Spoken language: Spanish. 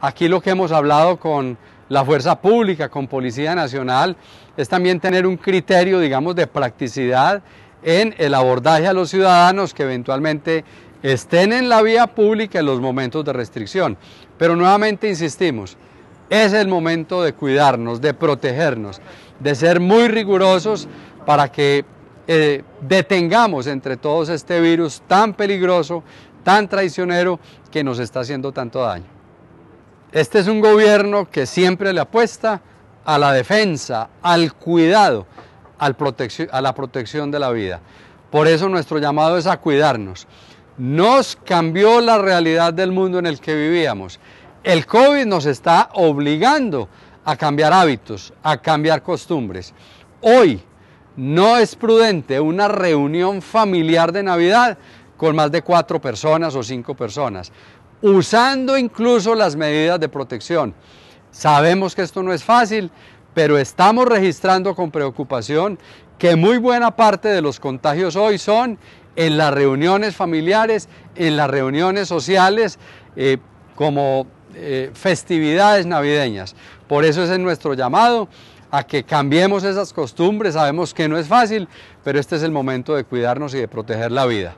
Aquí lo que hemos hablado con la fuerza pública, con Policía Nacional, es también tener un criterio, digamos, de practicidad en el abordaje a los ciudadanos que eventualmente estén en la vía pública en los momentos de restricción. Pero nuevamente insistimos, es el momento de cuidarnos, de protegernos, de ser muy rigurosos para que eh, detengamos entre todos este virus tan peligroso, tan traicionero que nos está haciendo tanto daño. Este es un gobierno que siempre le apuesta a la defensa, al cuidado, a la protección de la vida. Por eso nuestro llamado es a cuidarnos. Nos cambió la realidad del mundo en el que vivíamos. El COVID nos está obligando a cambiar hábitos, a cambiar costumbres. Hoy no es prudente una reunión familiar de Navidad con más de cuatro personas o cinco personas, usando incluso las medidas de protección. Sabemos que esto no es fácil, pero estamos registrando con preocupación que muy buena parte de los contagios hoy son en las reuniones familiares, en las reuniones sociales, eh, como eh, festividades navideñas. Por eso ese es nuestro llamado a que cambiemos esas costumbres. Sabemos que no es fácil, pero este es el momento de cuidarnos y de proteger la vida.